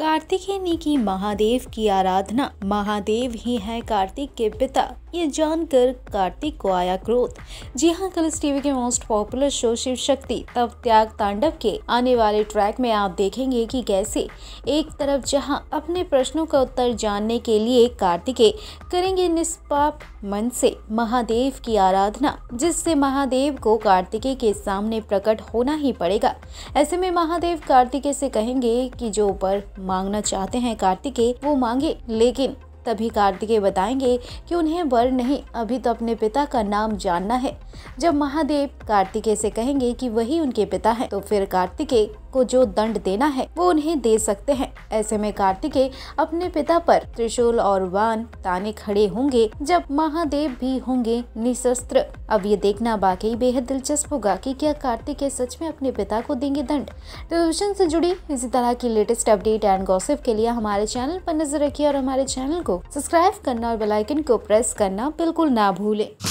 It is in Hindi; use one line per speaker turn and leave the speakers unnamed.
कार्तिकेयनी की महादेव की आराधना महादेव ही है कार्तिक के पिता ये जानकर कार्तिक को आया क्रोध जी हाँ कलर्स टीवी के most popular show Shiv Shakti Tap त्याग तांडव के आने वाले ट्रैक में आप देखेंगे कि कैसे एक तरफ जहां अपने प्रश्नों का उत्तर जानने के लिए कार्तिकेय करेंगे निष्पाप मन से महादेव की आराधना जिससे महादेव को कार्तिकेय के सामने प्रकट होना ही पड़ेगा ऐसे में महादेव कार्तिकेय से कहेंगे की जो ऊपर मांगना चाहते हैं के वो मांगे लेकिन तभी कार्तिकेय बताएंगे कि उन्हें वर नहीं अभी तो अपने पिता का नाम जानना है जब महादेव कार्तिकेय से कहेंगे कि वही उनके पिता हैं तो फिर कार्तिकेय को जो दंड देना है वो उन्हें दे सकते हैं ऐसे में कार्तिकेय अपने पिता पर त्रिशूल और वान ताने खड़े होंगे जब महादेव भी होंगे निशस्त्र अब ये देखना बाकी बेहद दिलचस्प होगा कि क्या कार्तिकेय सच में अपने पिता को देंगे दंड टेलीविजन से जुड़ी इसी तरह की लेटेस्ट अपडेट एंड गॉसिप के लिए हमारे चैनल पर नजर रखिए और हमारे चैनल को सब्सक्राइब करना और बेलाइकन को प्रेस करना बिल्कुल ना भूलें